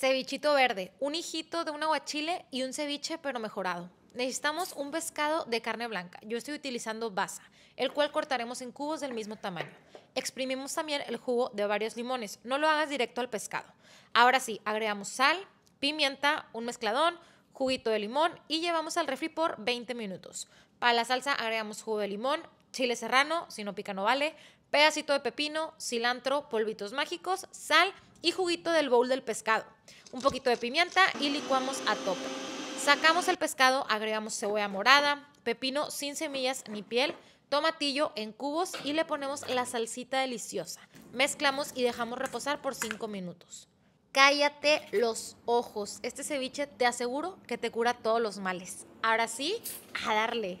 Cevichito verde, un hijito de un aguachile y un ceviche pero mejorado. Necesitamos un pescado de carne blanca. Yo estoy utilizando basa, el cual cortaremos en cubos del mismo tamaño. Exprimimos también el jugo de varios limones. No lo hagas directo al pescado. Ahora sí, agregamos sal, pimienta, un mezcladón, juguito de limón y llevamos al refri por 20 minutos. Para la salsa agregamos jugo de limón, chile serrano, si no pica no vale, pedacito de pepino, cilantro, polvitos mágicos, sal y juguito del bowl del pescado. Un poquito de pimienta y licuamos a tope. Sacamos el pescado, agregamos cebolla morada, pepino sin semillas ni piel, tomatillo en cubos y le ponemos la salsita deliciosa. Mezclamos y dejamos reposar por 5 minutos. Cállate los ojos. Este ceviche te aseguro que te cura todos los males. Ahora sí, a darle.